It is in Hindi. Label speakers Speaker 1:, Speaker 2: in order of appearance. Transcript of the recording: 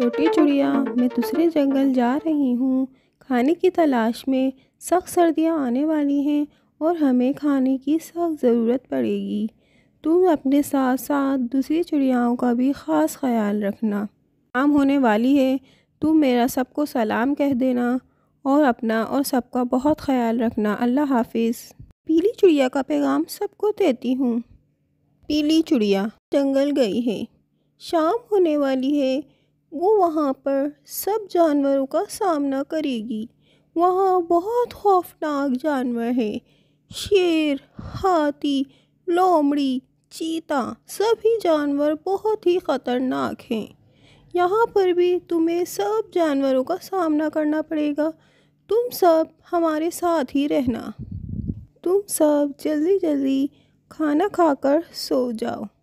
Speaker 1: छोटी चिड़िया मैं दूसरे जंगल जा रही हूँ खाने की तलाश में सख्त सर्दियाँ आने वाली हैं और हमें खाने की सख्त ज़रूरत पड़ेगी तुम अपने साथ साथ दूसरी चिड़ियाओं का भी ख़ास ख्याल रखना काम होने वाली है तुम मेरा सबको सलाम कह देना और अपना और सबका बहुत ख्याल रखना अल्लाह हाफिज़ पीली चिड़िया का पैगाम सबको देती हूँ पीली चिड़िया जंगल गई है शाम होने वाली है वो वहाँ पर सब जानवरों का सामना करेगी वहाँ बहुत खौफनाक जानवर हैं शेर हाथी लोमड़ी चीता सभी जानवर बहुत ही ख़तरनाक हैं यहाँ पर भी तुम्हें सब जानवरों का सामना करना पड़ेगा तुम सब हमारे साथ ही रहना तुम सब जल्दी जल्दी खाना खाकर सो जाओ